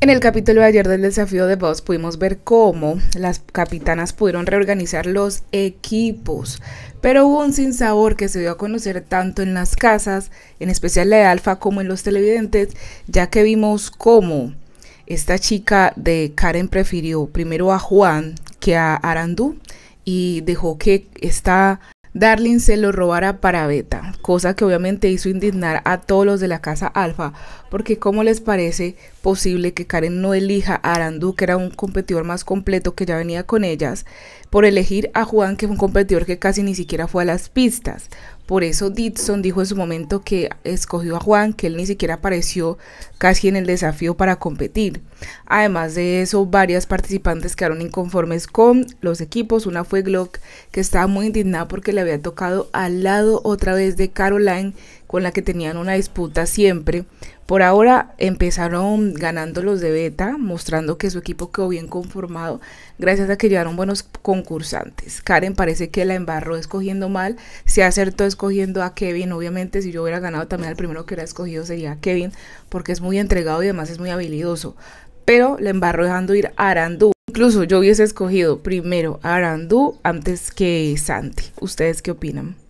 En el capítulo de ayer del desafío de Boss pudimos ver cómo las capitanas pudieron reorganizar los equipos, pero hubo un sinsabor que se dio a conocer tanto en las casas, en especial la de Alfa, como en los televidentes, ya que vimos cómo esta chica de Karen prefirió primero a Juan que a Arandú y dejó que esta Darling se lo robara para Beta cosa que obviamente hizo indignar a todos los de la casa Alfa, porque ¿cómo les parece posible que Karen no elija a Arandú, que era un competidor más completo que ya venía con ellas, por elegir a Juan, que fue un competidor que casi ni siquiera fue a las pistas? Por eso Ditson dijo en su momento que escogió a Juan, que él ni siquiera apareció casi en el desafío para competir. Además de eso, varias participantes quedaron inconformes con los equipos. Una fue Glock, que estaba muy indignada porque le había tocado al lado otra vez de Caroline, con la que tenían una disputa siempre. Por ahora empezaron ganando los de beta, mostrando que su equipo quedó bien conformado gracias a que llevaron buenos concursantes. Karen parece que la embarró escogiendo mal, se acertó escogiendo a Kevin. Obviamente si yo hubiera ganado también al primero que hubiera escogido sería Kevin, porque es muy entregado y además es muy habilidoso. Pero la embarró dejando ir a Arandú. Incluso yo hubiese escogido primero a Arandú antes que Santi. ¿Ustedes qué opinan?